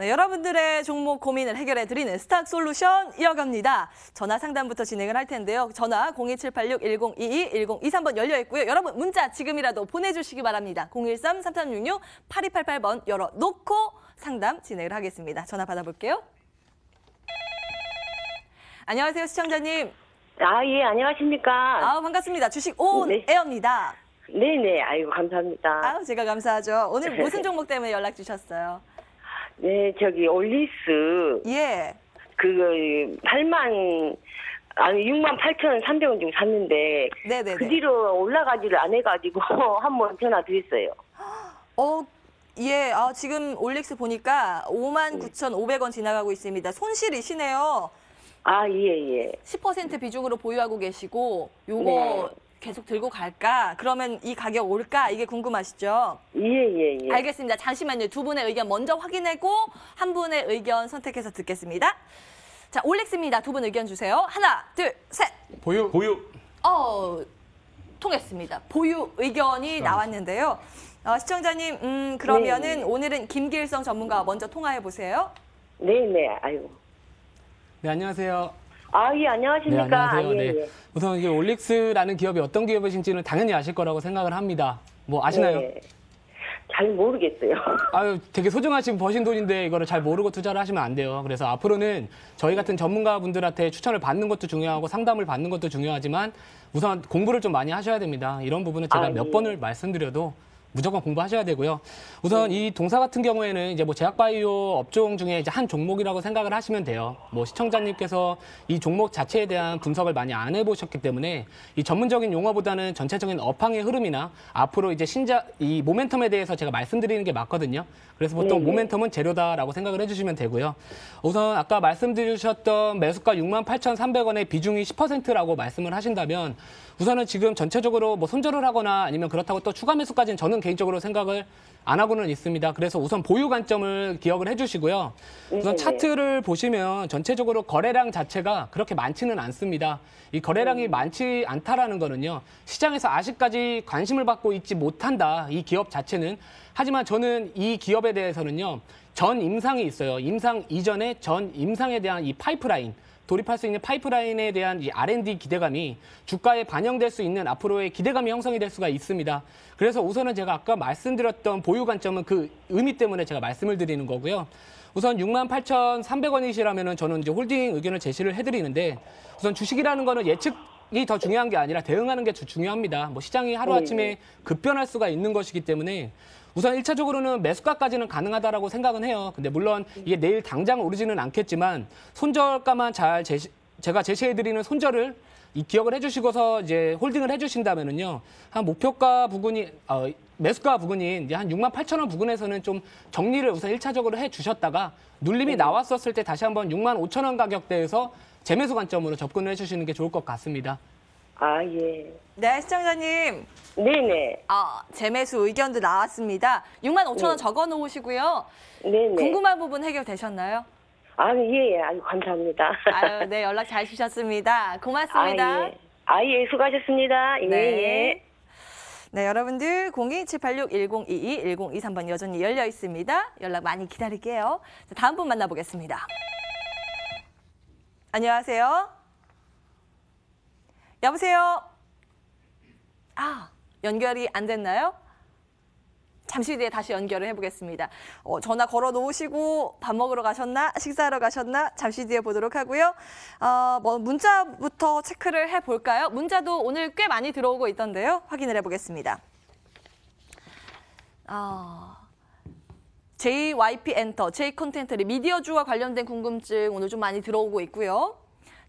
네, 여러분들의 종목 고민을 해결해 드리는 스탁 솔루션 이어갑니다. 전화 상담부터 진행을 할 텐데요. 전화 02786-1022, 1023번 열려 있고요. 여러분 문자 지금이라도 보내주시기 바랍니다. 013-3366-8288번 열어놓고 상담 진행을 하겠습니다. 전화 받아볼게요. 안녕하세요, 시청자님. 아, 예, 안녕하십니까. 아, 반갑습니다. 주식 온 네. 에어입니다. 네네, 네. 아이고, 감사합니다. 아 제가 감사하죠. 오늘 무슨 종목 때문에 연락 주셨어요? 네, 저기 올리스 예. 그거 8만 아니 6만 8천 3백 원좀 샀는데 네네네. 그 뒤로 올라가지를 안 해가지고 한 번 전화 드렸어요. 어, 예. 아, 지금 올릭스 보니까 5만 9,500원 음. 지나가고 있습니다. 손실이시네요. 아, 예, 예. 10% 비중으로 보유하고 계시고 요거 네. 계속 들고 갈까? 그러면 이 가격 올까? 이게 궁금하시죠? 예예예. 예, 예. 알겠습니다. 잠시만요. 두 분의 의견 먼저 확인하고 한 분의 의견 선택해서 듣겠습니다. 자, 올렉스입니다. 두 분 의견 주세요. 하나, 둘, 셋. 보유. 보유. 어, 통했습니다. 보유 의견이 나왔는데요. 어, 시청자님, 음, 그러면은 네, 네. 오늘은 김길성 전문가와 먼저 통화해 보세요. 네네. 아유네 안녕하세요. 아, 예, 안녕하십니까. 네, 안녕하세요. 아, 예, 네. 예. 우선 이게 올릭스라는 기업이 어떤 기업이신지는 당연히 아실 거라고 생각을 합니다. 뭐 아시나요? 예. 잘 모르겠어요. 아유, 되게 소중하신 버신 돈인데 이거를 잘 모르고 투자를 하시면 안 돼요. 그래서 앞으로는 저희 같은 전문가분들한테 추천을 받는 것도 중요하고 상담을 받는 것도 중요하지만 우선 공부를 좀 많이 하셔야 됩니다. 이런 부분은 제가 아, 몇 예. 번을 말씀드려도 무조건 공부하셔야 되고요. 우선 이 동사 같은 경우에는 이제 뭐 제약바이오 업종 중에 이제 한 종목이라고 생각을 하시면 돼요. 뭐 시청자님께서 이 종목 자체에 대한 분석을 많이 안 해보셨기 때문에 이 전문적인 용어보다는 전체적인 업황의 흐름이나 앞으로 이제 신작이 모멘텀에 대해서 제가 말씀드리는 게 맞거든요. 그래서 보통 네, 네. 모멘텀은 재료다라고 생각을 해주시면 되고요. 우선 아까 말씀드리셨던 매수가 68,300원의 비중이 10%라고 말씀을 하신다면 우선은 지금 전체적으로 뭐 손절을 하거나 아니면 그렇다고 또 추가 매수까지는 저는 개인적으로 생각을 안 하고는 있습니다. 그래서 우선 보유 관점을 기억을 해주시고요. 우선 네. 차트를 보시면 전체적으로 거래량 자체가 그렇게 많지는 않습니다. 이 거래량이 음. 많지 않다라는 거는요. 시장에서 아직까지 관심을 받고 있지 못한다. 이 기업 자체는. 하지만 저는 이 기업에 대해서는요. 전 임상이 있어요. 임상 이전에 전 임상에 대한 이 파이프라인. 돌입할 수 있는 파이프라인에 대한 이 R&D 기대감이 주가에 반영될 수 있는 앞으로의 기대감이 형성이 될 수가 있습니다. 그래서 우선은 제가 아까 말씀드렸던 보유 관점은 그 의미 때문에 제가 말씀을 드리는 거고요. 우선 68,300원이시라면 저는 이제 홀딩 의견을 제시를 해드리는데 우선 주식이라는 거는 예측 이더 중요한 게 아니라 대응하는 게 중요합니다. 뭐 시장이 하루아침에 네. 급변할 수가 있는 것이기 때문에 우선 1차적으로는 매수가까지는 가능하다라고 생각은 해요. 근데 물론 이게 내일 당장 오르지는 않겠지만 손절가만 잘 제시, 제가 제시해드리는 손절을 이 기억을 해주시고서 이제 홀딩을 해주신다면은요 한 목표가 부근이 어, 매수가 부근인 이제 한 6만 8천 원 부근에서는 좀 정리를 우선 1차적으로 해주셨다가 눌림이 네. 나왔었을 때 다시 한번 6만 5천 원 가격대에서 재매수 관점으로 접근을 해주시는 게 좋을 것 같습니다. 아, 예. 네, 시청자님. 네네. 아, 재매수 의견도 나왔습니다. 6만 5천 원 네. 적어 놓으시고요. 네네. 궁금한 부분 해결되셨나요? 아, 예, 예. 아유, 감사합니다. 아유, 네, 연락 잘 주셨습니다. 고맙습니다. 아, 예. 아, 예. 수고하셨습니다. 예, 네. 예. 네, 여러분들 02786-1022-1023번 여전히 열려 있습니다. 연락 많이 기다릴게요. 자, 다음 분 만나보겠습니다. 안녕하세요. 여보세요? 아, 연결이 안 됐나요? 잠시 뒤에 다시 연결을 해보겠습니다. 어, 전화 걸어 놓으시고 밥 먹으러 가셨나 식사하러 가셨나 잠시 뒤에 보도록 하고요. 어, 뭐 문자부터 체크를 해볼까요? 문자도 오늘 꽤 많이 들어오고 있던데요. 확인을 해보겠습니다. 어... JYP 엔터, J 콘텐츠리 미디어주와 관련된 궁금증 오늘 좀 많이 들어오고 있고요.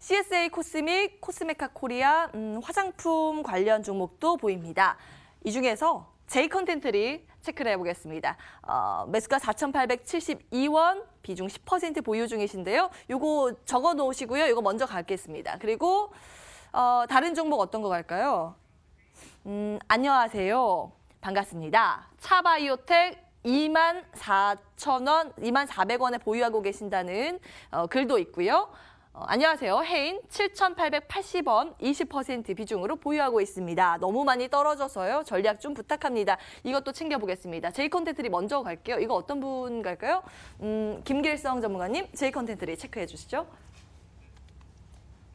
CSA 코스믹, 코스메카 코리아, 음, 화장품 관련 종목도 보입니다. 이 중에서 J 컨텐트리 체크를 해보겠습니다. 어, 매수가 4,872원, 비중 10% 보유 중이신데요. 요거 적어 놓으시고요. 이거 먼저 가겠습니다. 그리고 어, 다른 종목 어떤 거 갈까요? 음, 안녕하세요. 반갑습니다. 차바이오텍 24,000원, 24,400원에 보유하고 계신다는 어, 글도 있고요. 어, 안녕하세요. 해인 7,880원 20% 비중으로 보유하고 있습니다. 너무 많이 떨어져서요. 전략 좀 부탁합니다. 이것도 챙겨보겠습니다. 제이 컨텐트리 먼저 갈게요. 이거 어떤 분 갈까요? 음, 김길성 전문가님, 제이 컨텐트리 체크해 주시죠.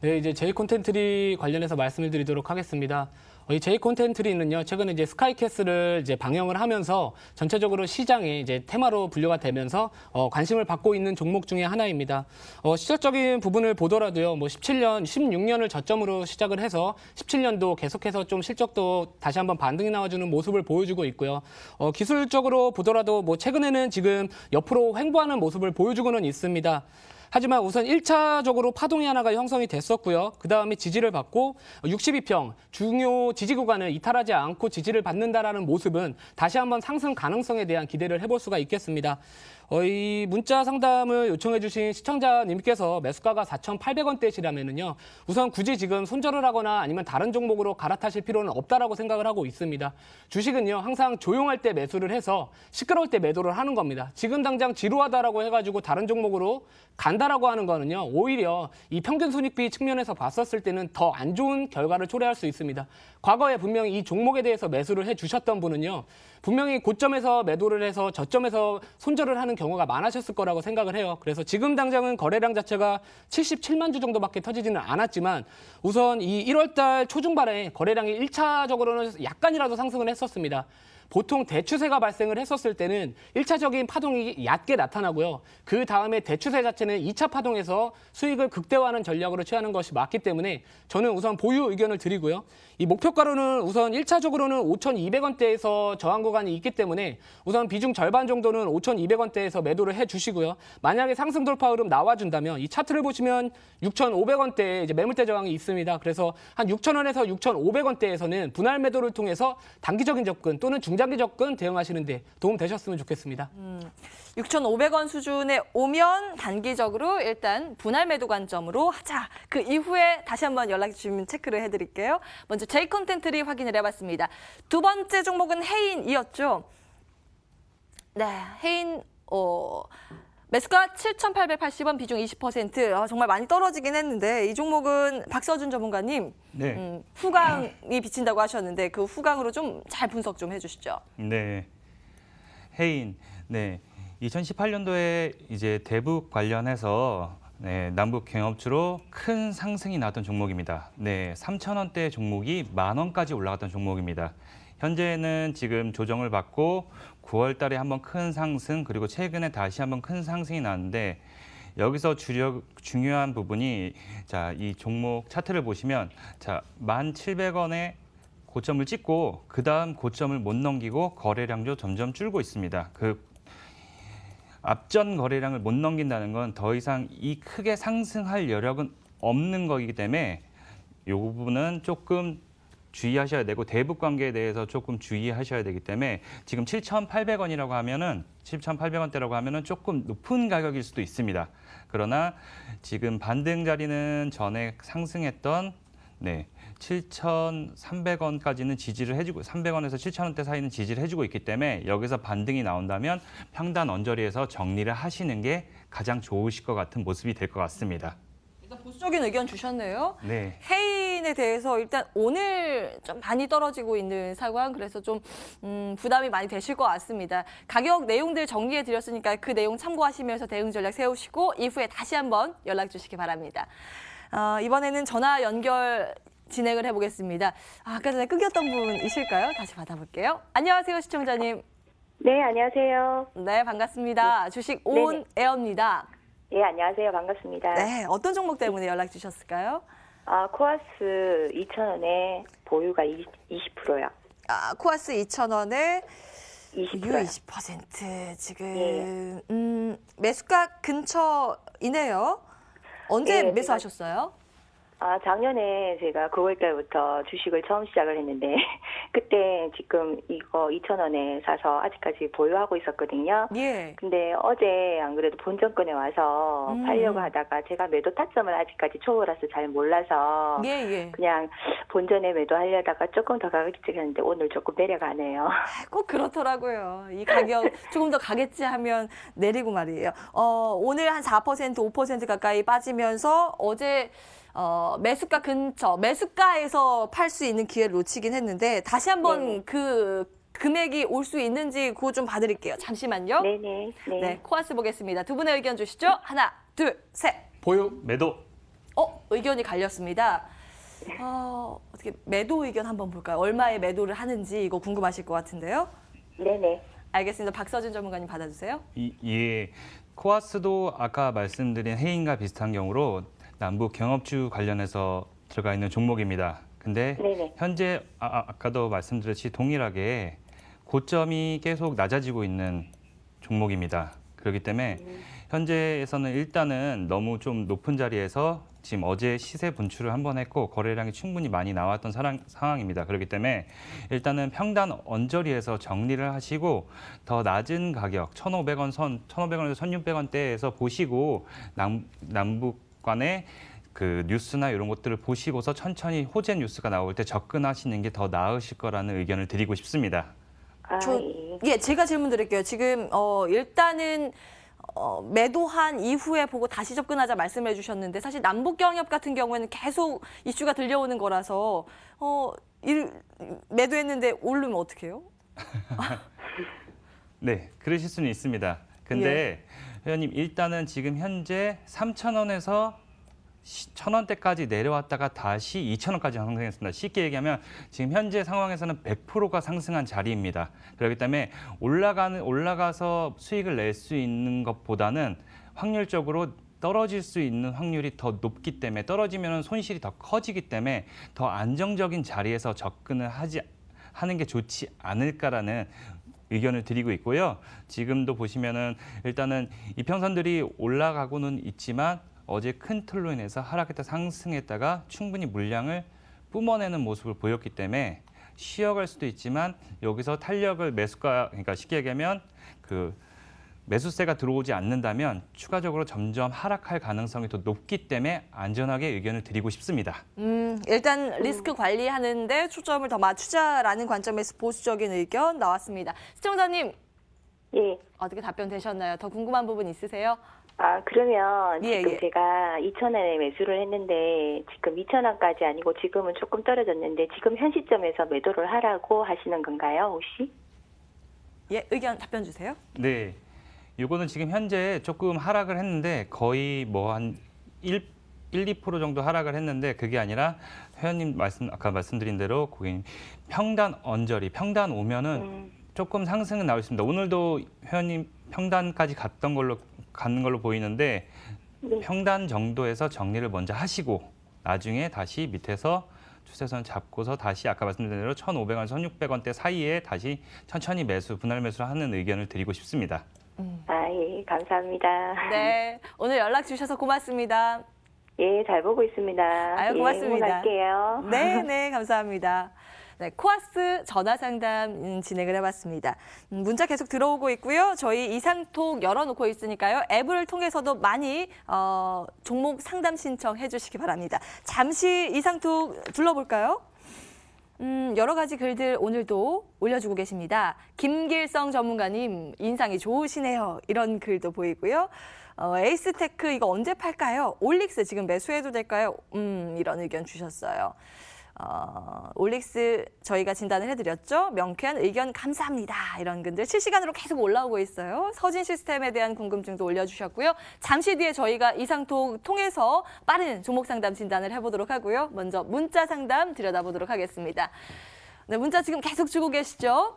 네, 이제 제이 컨텐트리 관련해서 말씀을 드리도록 하겠습니다. 어, 이 제이 콘텐트리는요 최근에 이제 스카이캐슬을 이제 방영을 하면서 전체적으로 시장에 이제 테마로 분류가 되면서 어, 관심을 받고 있는 종목 중의 하나입니다. 어, 시적인 부분을 보더라도요 뭐 17년, 16년을 저점으로 시작을 해서 17년도 계속해서 좀 실적도 다시 한번 반등이 나와주는 모습을 보여주고 있고요. 어, 기술적으로 보더라도 뭐 최근에는 지금 옆으로 횡보하는 모습을 보여주고는 있습니다. 하지만 우선 1차적으로 파동이 하나가 형성이 됐었고요. 그 다음에 지지를 받고 62평 중요 지지 구간을 이탈하지 않고 지지를 받는다라는 모습은 다시 한번 상승 가능성에 대한 기대를 해볼 수가 있겠습니다. 어, 이 문자 상담을 요청해 주신 시청자님께서 매수가가 4 8 0 0원대시라면요 우선 굳이 지금 손절을 하거나 아니면 다른 종목으로 갈아타실 필요는 없다라고 생각을 하고 있습니다. 주식은요. 항상 조용할 때 매수를 해서 시끄러울 때 매도를 하는 겁니다. 지금 당장 지루하다라고 해 가지고 다른 종목으로 간다라고 하는 거는요. 오히려 이 평균 손익비 측면에서 봤었을 때는 더 안 좋은 결과를 초래할 수 있습니다. 과거에 분명히 이 종목에 대해서 매수를 해 주셨던 분은요. 분명히 고점에서 매도를 해서 저점에서 손절을 하는 경우가 많으셨을 거라고 생각을 해요. 그래서 지금 당장은 거래량 자체가 77만 주 정도밖에 터지지는 않았지만 우선 이 1월 달 초중반에 거래량이 1차적으로는 약간이라도 상승을 했었습니다. 보통 대추세가 발생을 했었을 때는 1차적인 파동이 얕게 나타나고요. 그 다음에 대추세 자체는 2차 파동에서 수익을 극대화하는 전략으로 취하는 것이 맞기 때문에 저는 우선 보유 의견을 드리고요. 이 목표가로는 우선 1차적으로는 5,200원대에서 저항 구간이 있기 때문에 우선 비중 절반 정도는 5,200원대에서 매도를 해주시고요. 만약에 상승 돌파 흐름 나와준다면 이 차트를 보시면 6,500원대에 이제 매물대 저항이 있습니다. 그래서 한 6,000원에서 6,500원대에서는 분할 매도를 통해서 단기적인 접근 또는 중 중장기 접근 대응하시는데 도움 되셨으면 좋겠습니다. 음, 6,500원 수준에 오면 단기적으로 일단 분할 매도 관점으로 하자. 그 이후에 다시 한번 연락 주시면 체크를 해드릴게요. 먼저 제이 컨텐트리 확인을 해봤습니다. 두 번째 종목은 해인이었죠. 네, 해인 어. 매수가 7,880원 비중 20%. 아, 정말 많이 떨어지긴 했는데 이 종목은 박서준 전문가님 네. 음, 후광이 비친다고 하셨는데 그후광으로좀 잘 분석 좀 해주시죠. 네. 해인. 네. 2018년도에 이제 대북 관련해서 네, 남북 경협주로 큰 상승이 나왔던 종목입니다. 네, 3천 원대 종목이 만 원까지 올라갔던 종목입니다. 현재는 지금 조정을 받고 9월 달에 한번 큰 상승 그리고 최근에 다시 한번 큰 상승이 나는데 여기서 주력 중요한 부분이 자, 이 종목 차트를 보시면 자, 1,700원에 고점을 찍고 그다음 고점을 못 넘기고 거래량도 점점 줄고 있습니다. 그 앞전 거래량을 못 넘긴다는 건 더 이상 이 크게 상승할 여력은 없는 거기 때문에 이 부분은 조금 주의하셔야 되고 대북 관계에 대해서 조금 주의하셔야 되기 때문에 지금 7,800원이라고 하면은 7,800원대라고 하면은 조금 높은 가격일 수도 있습니다. 그러나 지금 반등 자리는 전에 상승했던 네, 7,300원까지는 지지를 해주고 300원에서 7,000원대 사이는 지지를 해주고 있기 때문에 여기서 반등이 나온다면 평단 언저리에서 정리를 하시는 게 가장 좋으실 것 같은 모습이 될 것 같습니다. 일단 보수적인 의견 주셨네요. 네. 해인에 대해서 일단 오늘 좀 많이 떨어지고 있는 상황 그래서 좀 음, 부담이 많이 되실 것 같습니다. 가격 내용들 정리해 드렸으니까 그 내용 참고하시면서 대응 전략 세우시고 이후에 다시 한번 연락 주시기 바랍니다. 어, 이번에는 전화 연결 진행을 해보겠습니다. 아, 까 전에 끊겼던 분이실까요? 다시 받아볼게요. 안녕하세요, 시청자님. 네, 안녕하세요. 네, 반갑습니다. 주식 온 네네. 에어입니다. 예, 안녕하세요. 반갑습니다. 네, 어떤 종목 때문에 연락 주셨을까요? 아, 코아스 2,000원에 보유가 20, 20%요. 아, 코아스 2,000원에 유20% 지금 예. 음, 매수가 근처이네요. 언제 예, 매수하셨어요? 제가... 아, 작년에 제가 9월달부터 주식을 처음 시작을 했는데 그때 지금 이거 2천 원에 사서 아직까지 보유하고 있었거든요. 예. 근데 어제 안 그래도 본전권에 와서 음. 팔려고 하다가 제가 매도 타점을 아직까지 초월해서잘 몰라서 예, 예. 그냥 본전에 매도하려다가 조금 더 가격이 찍혔는데 오늘 조금 내려가네요. 아, 꼭 그렇더라고요. 이 가격 조금 더 가겠지 하면 내리고 말이에요. 어, 오늘 한 4% 5% 가까이 빠지면서 어제 어, 매수가 근처, 매수가에서 팔 수 있는 기회를 놓치긴 했는데 다시 한번 네그 금액이 올 수 있는지 그거 좀 봐드릴게요. 잠시만요. 네네. 네. 네, 코아스 보겠습니다. 두 분의 의견 주시죠. 하나, 둘, 셋. 보유 매도. 어, 의견이 갈렸습니다. 어, 어떻게 매도 의견 한번 볼까요? 얼마에 매도를 하는지 이거 궁금하실 것 같은데요. 네네. 알겠습니다. 박서진 전문가님 받아주세요. 이, 예. 코아스도 아까 말씀드린 해인과 비슷한 경우로 남북 경업주 관련해서 들어가 있는 종목입니다. 근데 네네. 현재 아, 아, 아까도 말씀드렸듯이 동일하게 고점이 계속 낮아지고 있는 종목입니다. 그렇기 때문에 음. 현재에서는 일단은 너무 좀 높은 자리에서 지금 어제 시세 분출을 한번 했고 거래량이 충분히 많이 나왔던 사랑, 상황입니다. 그렇기 때문에 일단은 평단 언저리에서 정리를 하시고 더 낮은 가격 천오백 원 선, 천오백 원에서 천육백 원대에서 보시고 남, 남북 약관의 그 뉴스나 이런 것들을 보시고서 천천히 호재 뉴스가 나올 때 접근하시는 게 더 나으실 거라는 의견을 드리고 싶습니다. 아, 저, 예. 예, 제가 질문 드릴게요. 지금 어, 일단은 어, 매도한 이후에 보고 다시 접근하자 말씀해 주셨는데 사실 남북 경협 같은 경우에는 계속 이슈가 들려오는 거라서 어, 일, 매도했는데 오르면 어떡해요? 네, 그러실 수는 있습니다. 근데 예. 회원님 일단은 지금 현재 3,000원에서 1,000원대까지 내려왔다가 다시 2,000원까지 상승했습니다. 쉽게 얘기하면 지금 현재 상황에서는 100%가 상승한 자리입니다. 그렇기 때문에 올라가는 올라가서 수익을 낼 수 있는 것보다는 확률적으로 떨어질 수 있는 확률이 더 높기 때문에 떨어지면 손실이 더 커지기 때문에 더 안정적인 자리에서 접근을 하지 하는 게 좋지 않을까라는 의견을 드리고 있고요. 지금도 보시면은 일단은 이평선들이 올라가고는 있지만 어제 큰 틀로 인해서 하락했다 상승했다가 충분히 물량을 뿜어내는 모습을 보였기 때문에 쉬어갈 수도 있지만 여기서 탄력을 매수가 그러니까 쉽게 얘기하면 그 매수세가 들어오지 않는다면 추가적으로 점점 하락할 가능성이 더 높기 때문에 안전하게 의견을 드리고 싶습니다. 음, 일단 리스크 관리하는데 초점을 더 맞추자라는 관점에서 보수적인 의견 나왔습니다. 시청자님 예. 어떻게 답변 되셨나요? 더 궁금한 부분 있으세요? 아, 그러면 예, 지금 예. 제가 2,000원에 매수를 했는데 지금 2,000원까지 아니고 지금은 조금 떨어졌는데 지금 현 시점에서 매도를 하라고 하시는 건가요, 혹시? 예, 의견 답변 주세요. 네. 요거는 지금 현재 조금 하락을 했는데 거의 뭐한 1, 1, 2% 정도 하락을 했는데 그게 아니라 회원님 말씀 아까 말씀드린 대로 고객님 평단 언저리 평단 오면은 음. 조금 상승은 나올 수 있습니다. 오늘도 회원님 평단까지 갔던 걸로 가는 걸로 보이는데 네. 평단 정도에서 정리를 먼저 하시고 나중에 다시 밑에서 추세선 잡고서 다시 아까 말씀드린 대로 천오백 원 천육백 원대 사이에 다시 천천히 매수 분할 매수를 하는 의견을 드리고 싶습니다. 음. 아, 예, 감사합니다. 네, 오늘 연락 주셔서 고맙습니다. 예, 잘 보고 있습니다. 아유, 예, 고맙습니다. 예, 할게요 네, 네, 감사합니다. 네, 코아스 전화 상담 음, 진행을 해봤습니다. 음, 문자 계속 들어오고 있고요. 저희 이상톡 열어놓고 있으니까요. 앱을 통해서도 많이 어, 종목 상담 신청해 주시기 바랍니다. 잠시 이상톡 둘러볼까요? 음, 여러 가지 글들 오늘도 올려주고 계십니다. 김길성 전문가님 인상이 좋으시네요. 이런 글도 보이고요. 어, 에이스테크 이거 언제 팔까요? 올릭스 지금 매수해도 될까요? 음, 이런 의견 주셨어요. 어, 올릭스 저희가 진단을 해드렸죠. 명쾌한 의견 감사합니다. 이런 글들 실시간으로 계속 올라오고 있어요. 서진 시스템에 대한 궁금증도 올려주셨고요. 잠시 뒤에 저희가 이상톡 통해서 빠른 종목 상담 진단을 해보도록 하고요. 먼저 문자 상담 들여다보도록 하겠습니다. 네, 문자 지금 계속 주고 계시죠?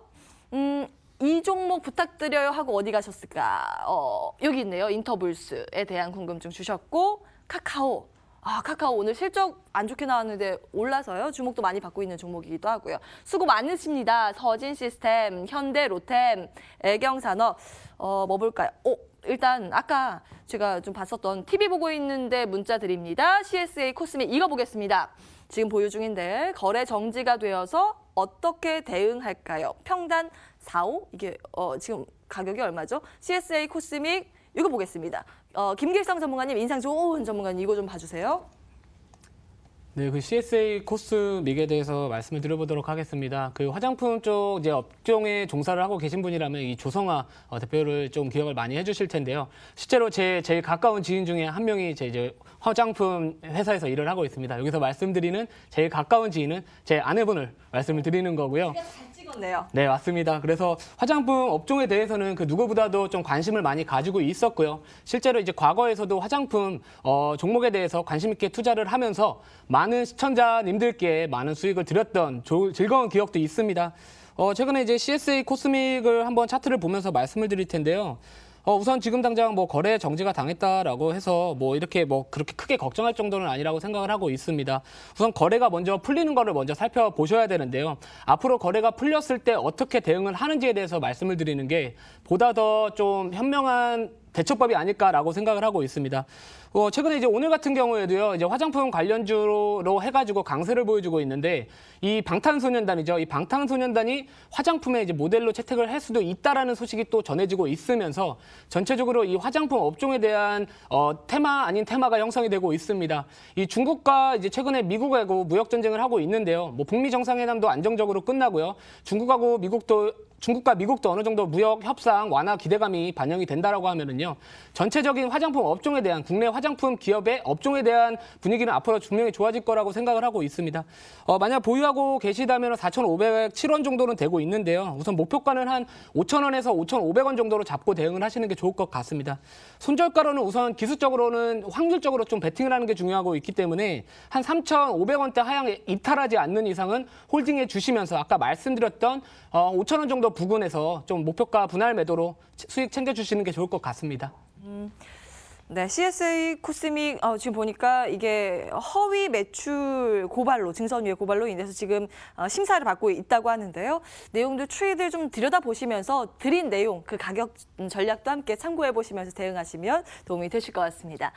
음, 이 종목 부탁드려요 하고 어디 가셨을까? 어, 여기 있네요. 인터볼스에 대한 궁금증 주셨고 카카오 아, 카카오 오늘 실적 안 좋게 나왔는데 올라서요. 주목도 많이 받고 있는 종목이기도 하고요. 수고 많으십니다. 서진 시스템, 현대 로템, 애경산업. 어, 뭐 볼까요? 오, 어, 일단 아까 제가 좀 봤었던 TV 보고 있는데 문자 드립니다. CSA 코스믹 이거 보겠습니다. 지금 보유 중인데 거래 정지가 되어서 어떻게 대응할까요? 평단 4호 이게 어, 지금 가격이 얼마죠? CSA 코스믹 이거 보겠습니다. 어, 김길성 전문가님 인상 좋은 전문가님 이거 좀 봐주세요. 네, 그 CSA 코스 믹에 대해서 말씀을 드려보도록 하겠습니다. 그 화장품 쪽 이제 업종에 종사를 하고 계신 분이라면 이 조성아 어, 대표를 좀 기억을 많이 해주실 텐데요. 실제로 제 제일 가까운 지인 중에 한 명이 제 이제 화장품 회사에서 일을 하고 있습니다. 여기서 말씀드리는 제일 가까운 지인은 제 아내분을 말씀을 드리는 거고요. 건데요. 네, 맞습니다. 그래서 화장품 업종에 대해서는 그 누구보다도 좀 관심을 많이 가지고 있었고요. 실제로 이제 과거에서도 화장품 어, 종목에 대해서 관심 있게 투자를 하면서 많은 시청자님들께 많은 수익을 드렸던 조, 즐거운 기억도 있습니다. 어, 최근에 이제 CSA 코스믹을 한번 차트를 보면서 말씀을 드릴 텐데요. 어, 우선 지금 당장 뭐 거래 정지가 당했다라고 해서 뭐 이렇게 뭐 그렇게 크게 걱정할 정도는 아니라고 생각을 하고 있습니다. 우선 거래가 먼저 풀리는 거를 먼저 살펴보셔야 되는데요. 앞으로 거래가 풀렸을 때 어떻게 대응을 하는지에 대해서 말씀을 드리는 게 보다 더 좀 현명한 대처법이 아닐까라고 생각을 하고 있습니다. 어, 최근에 이제 오늘 같은 경우에도요, 이제 화장품 관련주로 해가지고 강세를 보여주고 있는데, 이 방탄소년단이죠. 이 방탄소년단이 화장품의 이제 모델로 채택을 할 수도 있다라는 소식이 또 전해지고 있으면서 전체적으로 이 화장품 업종에 대한 어, 테마 아닌 테마가 형성이 되고 있습니다. 이 중국과 이제 최근에 미국하고 무역 전쟁을 하고 있는데요. 뭐 북미 정상회담도 안정적으로 끝나고요. 중국하고 미국도 중국과 미국도 어느 정도 무역 협상 완화 기대감이 반영이 된다라고 하면은요. 전체적인 화장품 업종에 대한 국내 화 화장품 기업의 업종에 대한 분위기는 앞으로 분명히 좋아질 거라고 생각을 하고 있습니다. 어, 만약 보유하고 계시다면 4,507원 정도는 되고 있는데요. 우선 목표가는 한 5,000원에서 5,500원 정도로 잡고 대응을 하시는 게 좋을 것 같습니다. 손절가로는 우선 기술적으로는 확률적으로 좀 베팅을 하는 게 중요하고 있기 때문에 한 3,500원대 하향 에 이탈하지 않는 이상은 홀딩해 주시면서 아까 말씀드렸던 5,000원 어, 정도 부근에서 좀 목표가 분할 매도로 수익 챙겨주시는 게 좋을 것 같습니다. 음. 네, CSA 코스믹 어, 지금 보니까 이게 허위 매출 고발로 증선위에 고발로 인해서 지금 어, 심사를 받고 있다고 하는데요. 내용도 추이들 좀 들여다 보시면서 드린 내용 그 가격 전략도 함께 참고해 보시면서 대응하시면 도움이 되실 것 같습니다.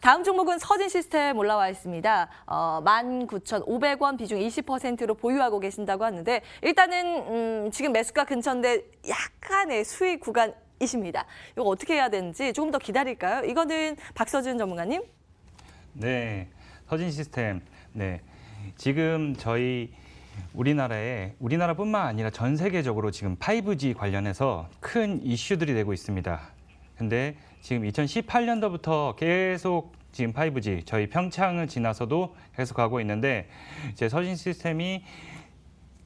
다음 종목은 서진 시스템 올라와 있습니다. 어, 19,500원 비중 20%로 보유하고 계신다고 하는데 일단은 음, 지금 매수가 근처인데 약간의 수익 구간 이십니다. 이거 어떻게 해야 되는지 조금 더 기다릴까요? 이거는 박서준 전문가님. 네, 서진 시스템. 네, 지금 저희 우리나라에 우리나라뿐만 아니라 전 세계적으로 지금 5G 관련해서 큰 이슈들이 되고 있습니다. 근데 지금 2018년도부터 계속 지금 5G 저희 평창을 지나서도 계속 가고 있는데 이제 서진 시스템이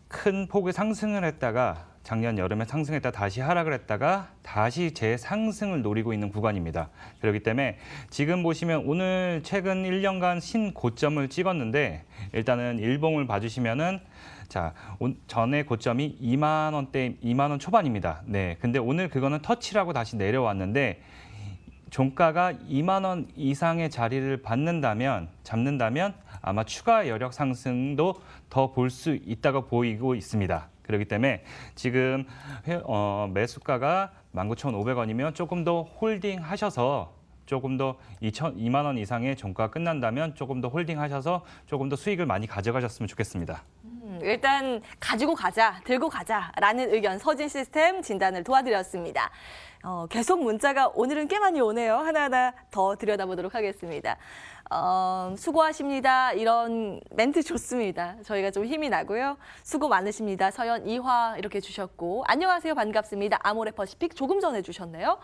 큰 폭의 상승을 했다가 작년 여름에 상승했다 다시 하락을 했다가 다시 재상승을 노리고 있는 구간입니다. 그렇기 때문에 지금 보시면 오늘 최근 1년간 신고점을 찍었는데 일단은 일봉을 봐주시면은 자, 전에 고점이 2만 원대 2만 원 초반입니다. 네. 근데 오늘 그거는 터치라고 다시 내려왔는데 종가가 2만 원 이상의 자리를 받는다면 잡는다면 아마 추가 여력 상승도 더 볼 수 있다고 보이고 있습니다. 그렇기 때문에 지금 어, 매수가가 19,500원이면 조금 더 홀딩 하셔서 조금 더 2천, 2만 원 이상의 종가 끝난다면 조금 더 홀딩하셔서 조금 더 수익을 많이 가져가셨으면 좋겠습니다. 음, 일단 가지고 가자, 들고 가자라는 의견 서진 시스템 진단을 도와드렸습니다. 어, 계속 문자가 오늘은 꽤 많이 오네요. 하나하나 더 들여다보도록 하겠습니다. 어, 수고하십니다. 이런 멘트 좋습니다. 저희가 좀 힘이 나고요. 수고 많으십니다. 서연 이화 이렇게 주셨고 안녕하세요. 반갑습니다. 아모레 퍼시픽 조금 전에 주셨네요.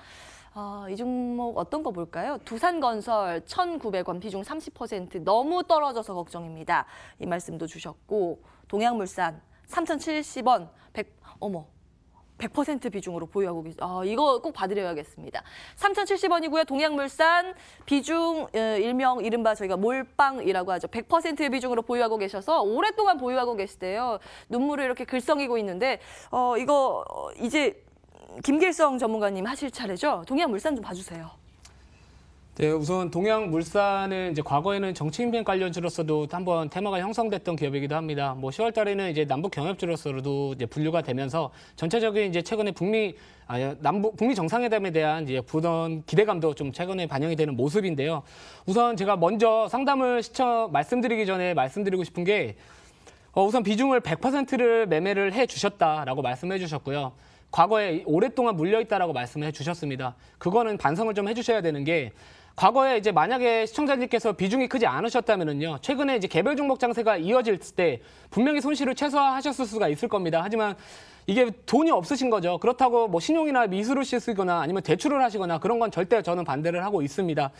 어, 이 종목 어떤 거 볼까요? 두산건설 1,900원 비중 30% 너무 떨어져서 걱정입니다. 이 말씀도 주셨고 동양물산 3,070원 100 어머 100% 비중으로 보유하고 계시 아, 이거 꼭봐드려야겠습니다 3,070원이고요. 동양물산 비중 일명 이른바 저희가 몰빵이라고 하죠. 100%의 비중으로 보유하고 계셔서 오랫동안 보유하고 계시대요. 눈물을 이렇게 글썽이고 있는데 어 이거 어, 이제 김길성 전문가님 하실 차례죠. 동양물산 좀 봐주세요. 네, 우선 동양물산은 이제 과거에는 정치인변 관련주로서도 한번 테마가 형성됐던 기업이기도 합니다. 뭐 10월 달에는 이제 남북 경협주로서도 이제 분류가 되면서 전체적인 이제 최근에 북미 아, 남북 북미 정상회담에 대한 이제 보던 기대감도 좀 최근에 반영이 되는 모습인데요. 우선 제가 먼저 상담을 시청 말씀드리기 전에 말씀드리고 싶은 게 어, 우선 비중을 100%를 매매를 해 주셨다라고 말씀해 주셨고요. 과거에 오랫동안 물려 있다라고 말씀해 주셨습니다. 그거는 반성을 좀 해 주셔야 되는 게 과거에 이제 만약에 시청자님께서 비중이 크지 않으셨다면요 최근에 이제 개별 종목 장세가 이어질 때 분명히 손실을 최소화하셨을 수가 있을 겁니다. 하지만 이게 돈이 없으신 거죠. 그렇다고 뭐 신용이나 미수를 쓰거나 아니면 대출을 하시거나 그런 건 절대 저는 반대를 하고 있습니다.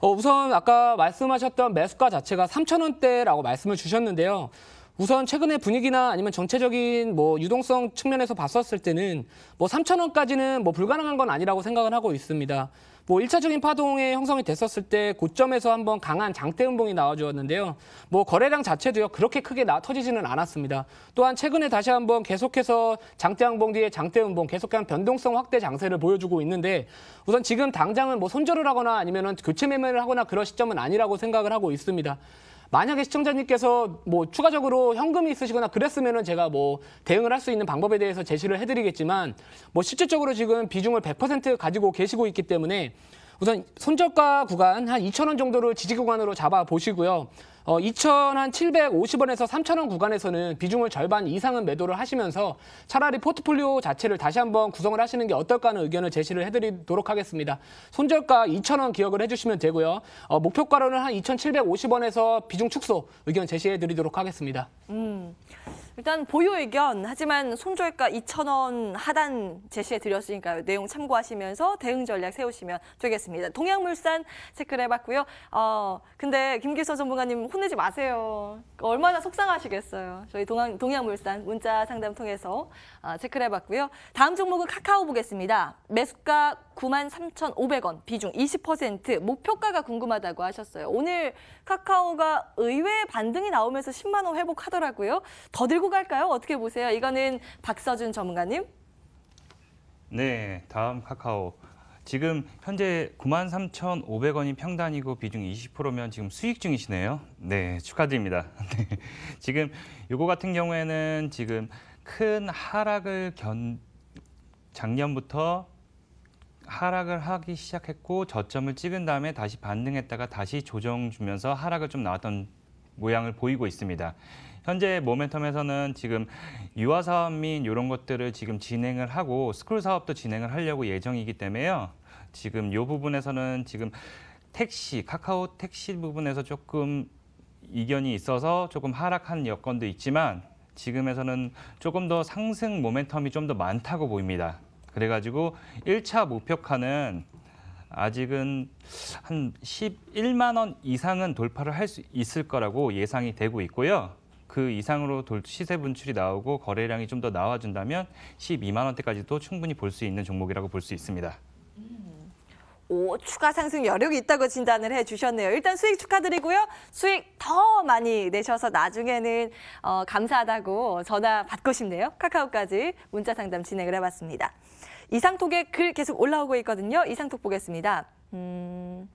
어, 우선 아까 말씀하셨던 매수가 자체가 3천원대라고 말씀을 주셨는데요. 우선 최근의 분위기나 아니면 전체적인뭐 유동성 측면에서 봤었을 때는 뭐3천원까지는뭐 불가능한 건 아니라고 생각을 하고 있습니다. 뭐 1차적인 파동이 형성이 됐었을 때 고점에서 한번 강한 장대 음봉이 나와주었는데요. 뭐 거래량 자체도요. 그렇게 크게 나, 터지지는 않았습니다. 또한 최근에 다시 한번 계속해서 장대 양봉 뒤에 장대 음봉 계속한 변동성 확대 장세를 보여주고 있는데 우선 지금 당장은 뭐 손절을 하거나 아니면 교체 매매를 하거나 그런 시점은 아니라고 생각을 하고 있습니다. 만약에 시청자님께서 뭐 추가적으로 현금이 있으시거나 그랬으면은 제가 뭐 대응을 할 수 있는 방법에 대해서 제시를 해드리겠지만 뭐 실질적으로 지금 비중을 100% 가지고 계시고 있기 때문에 우선 손절가 구간 한 2천 원 정도를 지지 구간으로 잡아 보시고요. 어, 2,750원에서 3,000원 구간에서는 비중을 절반 이상은 매도를 하시면서 차라리 포트폴리오 자체를 다시 한번 구성을 하시는 게 어떨까 하는 의견을 제시를 해드리도록 하겠습니다. 손절가 2,000원 기억을 해주시면 되고요. 어, 목표가로는 한 2,750원에서 비중 축소 의견 제시해드리도록 하겠습니다. 음. 일단 보유 의견 하지만 손절가 2 0 0원 하단 제시해 드렸으니까요. 내용 참고하시면서 대응 전략 세우시면 되겠습니다. 동양물산 체크를 해봤고요. 어, 근데 김기서 전문가님 혼내지 마세요. 얼마나 속상하시겠어요. 저희 동양, 동양물산 문자 상담 통해서 어, 체크를 해봤고요. 다음 종목은 카카오 보겠습니다. 매수가 93,500원, 비중 20%, 목표가가 궁금하다고 하셨어요. 오늘 카카오가 의외의 반등이 나오면서 10만 원 회복하더라고요. 더 들고 보고 갈까요? 어떻게 보세요? 이거는 박서준 전문가님. 네, 다음 카카오. 지금 현재 93,500원이 평단이고 비중 20%면 지금 수익 중이시네요. 네, 축하드립니다. 네, 지금 이거 같은 경우에는 지금 큰 하락을 견 작년부터 하락을 하기 시작했고 저점을 찍은 다음에 다시 반등했다가 다시 조정 주면서 하락을 좀 나왔던 모양을 보이고 있습니다. 현재 모멘텀에서는 지금 유아 사업 및 이런 것들을 지금 진행을 하고 스쿨 사업도 진행을 하려고 예정이기 때문에요. 지금 이 부분에서는 지금 택시, 카카오 택시 부분에서 조금 이견이 있어서 조금 하락한 여건도 있지만 지금에서는 조금 더 상승 모멘텀이 좀 더 많다고 보입니다. 그래가지고 1차 목표가는 아직은 한 11만 원 이상은 돌파를 할 수 있을 거라고 예상이 되고 있고요. 그 이상으로 시세 분출이 나오고 거래량이 좀 더 나와준다면 12만 원대까지도 충분히 볼 수 있는 종목이라고 볼 수 있습니다. 음. 오, 추가 상승 여력이 있다고 진단을 해주셨네요. 일단 수익 축하드리고요. 수익 더 많이 내셔서 나중에는 어, 감사하다고 전화 받고 싶네요. 카카오까지 문자 상담 진행을 해봤습니다. 이상톡에 글 계속 올라오고 있거든요. 이상톡 보겠습니다. 음,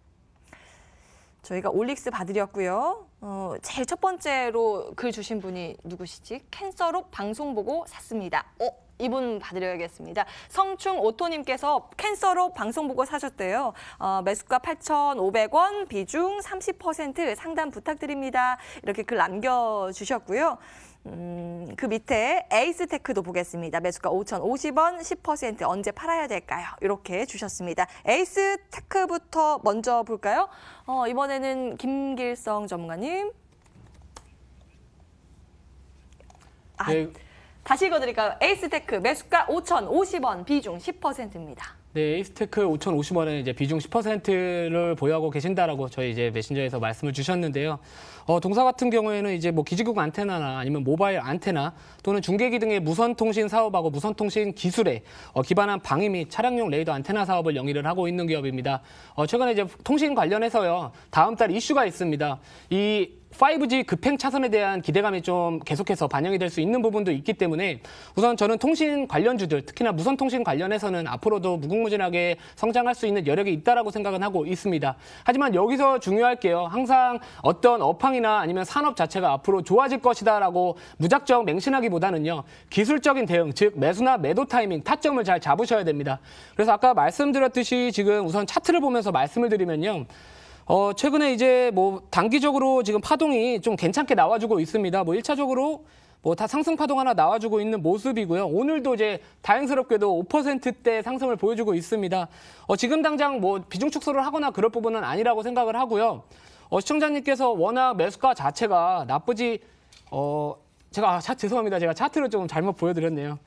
저희가 올릭스 받으렸고요. 어, 제일 첫 번째로 글 주신 분이 누구시지? 캔서로 방송 보고 샀습니다. 어, 이분 받으려야겠습니다. 성충 오토님께서 캔서로 방송 보고 사셨대요. 어, 매수가 8,500원, 비중 30% 상담 부탁드립니다. 이렇게 글 남겨주셨고요. 음, 그 밑에 에이스테크도 보겠습니다. 매수가 5,050원, 10% 언제 팔아야 될까요? 이렇게 주셨습니다. 에이스테크부터 먼저 볼까요? 어, 이번에는 김길성 전문가님. 아, 네. 다시 읽어드릴까요? 에이스테크 매수가 5,050원, 비중 10%입니다. 네, 에이스테크 5,050원은 이제 비중 10%를 보유하고 계신다라고 저희 이제 메신저에서 말씀을 주셨는데요. 어, 동사 같은 경우에는 이제 뭐 기지국 안테나나 아니면 모바일 안테나 또는 중계기 등의 무선통신 사업하고 무선통신 기술에 어, 기반한 방위 및 차량용 레이더 안테나 사업을 영위를 하고 있는 기업입니다. 어, 최근에 이제 통신 관련해서요. 다음 달 이슈가 있습니다. 이 5G 급행 차선에 대한 기대감이 좀 계속해서 반영이 될 수 있는 부분도 있기 때문에 우선 저는 통신 관련주들 특히나 무선 통신 관련해서는 앞으로도 무궁무진하게 성장할 수 있는 여력이 있다라고 생각은 하고 있습니다. 하지만 여기서 중요할 게요. 항상 어떤 업황 시장이나 아니면 산업 자체가 앞으로 좋아질 것이다라고 무작정 맹신하기보다는요. 기술적인 대응, 즉 매수나 매도 타이밍, 타점을 잘 잡으셔야 됩니다. 그래서 아까 말씀드렸듯이 지금 우선 차트를 보면서 말씀을 드리면요. 어, 최근에 이제 뭐 단기적으로 지금 파동이 좀 괜찮게 나와주고 있습니다. 뭐1차적으로뭐 다 상승 파동 하나 나와주고 있는 모습이고요. 오늘도 이제 다행스럽게도 5%대 상승을 보여주고 있습니다. 어, 지금 당장 뭐 비중 축소를 하거나 그럴 부분은 아니라고 생각을 하고요. 어, 시청자님께서 워낙 매수가 자체가 나쁘지 어 제가 아, 차, 죄송합니다. 제가 차트를 좀 잘못 보여드렸네요.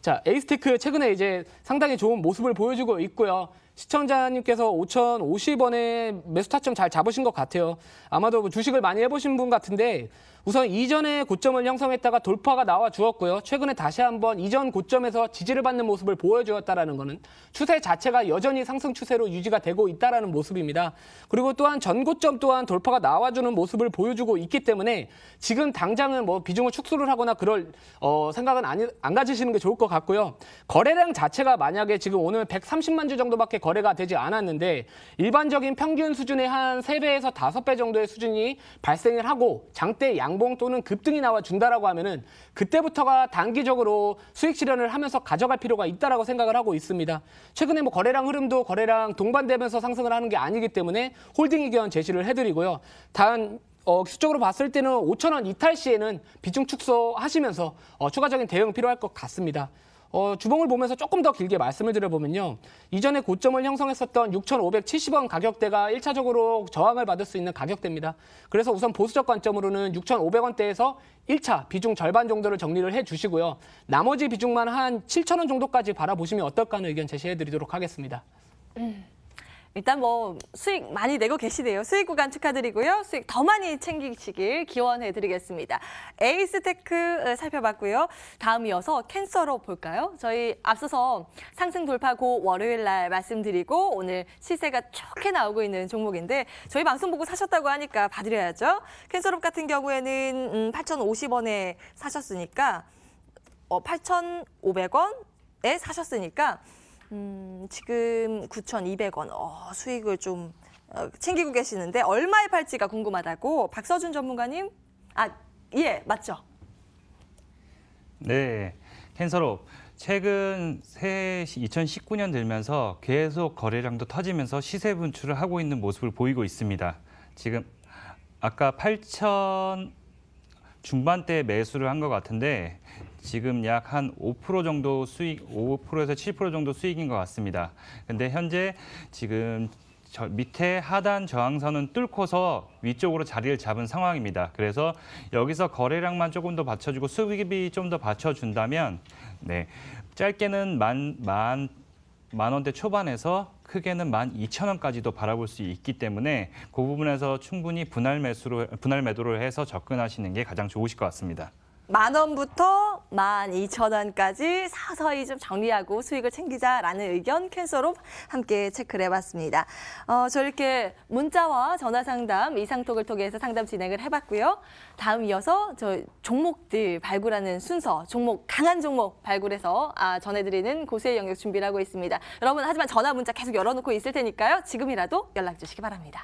자, 에이스테크 최근에 이제 상당히 좋은 모습을 보여주고 있고요. 시청자님께서 5,050원에 매수 타점 잘 잡으신 것 같아요. 아마도 주식을 많이 해보신 분 같은데 우선 이전에 고점을 형성했다가 돌파가 나와 주었고요. 최근에 다시 한번 이전 고점에서 지지를 받는 모습을 보여주었다는 것은 추세 자체가 여전히 상승 추세로 유지가 되고 있다는 모습입니다. 그리고 또한 전고점 또한 돌파가 나와주는 모습을 보여주고 있기 때문에 지금 당장은 뭐 비중을 축소를 하거나 그럴 어, 생각은 아니, 안 가지시는 게 좋을 것 같고요. 거래량 자체가 만약에 지금 오늘 130만 주 정도밖에 거래가 되지 않았는데 일반적인 평균 수준의 한3배에서5배 정도의 수준이 발생을 하고 장대 양 양봉 또는 급등이 나와 준다라고 하면은 그때부터가 단기적으로 수익 실현을 하면서 가져갈 필요가 있다라고 생각을 하고 있습니다. 최근에 뭐 거래량 흐름도 거래량 동반되면서 상승을 하는 게 아니기 때문에 홀딩 의견 제시를 해드리고요. 단 어, 수적으로 봤을 때는 5천 원 이탈 시에는 비중 축소하시면서 어, 추가적인 대응 필요할 것 같습니다. 어, 주봉을 보면서 조금 더 길게 말씀을 드려보면요. 이전에 고점을 형성했었던 6,570원 가격대가 1차적으로 저항을 받을 수 있는 가격대입니다. 그래서 우선 보수적 관점으로는 6,500원대에서 1차 비중 절반 정도를 정리를 해주시고요. 나머지 비중만 한 7,000원 정도까지 바라보시면 어떨까 하는 의견 제시해드리도록 하겠습니다. 음. 일단 뭐 수익 많이 내고 계시네요. 수익 구간 축하드리고요. 수익 더 많이 챙기시길 기원해드리겠습니다. 에이스테크 어, 살펴봤고요. 다음 이어서 캔서로 볼까요? 저희 앞서서 상승 돌파고 월요일 날 말씀드리고 오늘 시세가 좋게 나오고 있는 종목인데 저희 방송 보고 사셨다고 하니까 봐드려야죠. 캔서로 같은 경우에는 8,050원에 음, 사셨으니까 8,500원에 어, 사셨으니까 음, 지금 9,200원. 어, 수익을 좀 어, 챙기고 계시는데 얼마에 팔지가 궁금하다고 박서준 전문가님. 아, 예, 맞죠? 네. 캔서로 최근 새해 2019년 들면서 계속 거래량도 터지면서 시세 분출을 하고 있는 모습을 보이고 있습니다. 지금 아까 8 0 0 0 중반대 매수를 한 것 같은데 지금 약 한 5% 정도 수익, 5%에서 7% 정도 수익인 것 같습니다. 근데 현재 지금 저 밑에 하단 저항선은 뚫고서 위쪽으로 자리를 잡은 상황입니다. 그래서 여기서 거래량만 조금 더 받쳐주고 수급이좀 더 받쳐준다면 네 짧게는 만, 만, 만 원대 초반에서 크게는 12,000원까지도 바라볼 수 있기 때문에 그 부분에서 충분히 분할 매수로 분할 매도를 해서 접근하시는 게 가장 좋으실 것 같습니다. 만 원부터 만 이천 원까지 서서히 좀 정리하고 수익을 챙기자라는 의견 캔서로 함께 체크를 해봤습니다. 어, 저렇게 문자와 전화 상담, 이상톡을 통해서 상담 진행을 해봤고요. 다음 이어서 저 종목들 발굴하는 순서, 종목 강한 종목 발굴해서 아, 전해드리는 고수의 영역 준비를 하고 있습니다. 여러분 하지만 전화 문자 계속 열어놓고 있을 테니까요. 지금이라도 연락 주시기 바랍니다.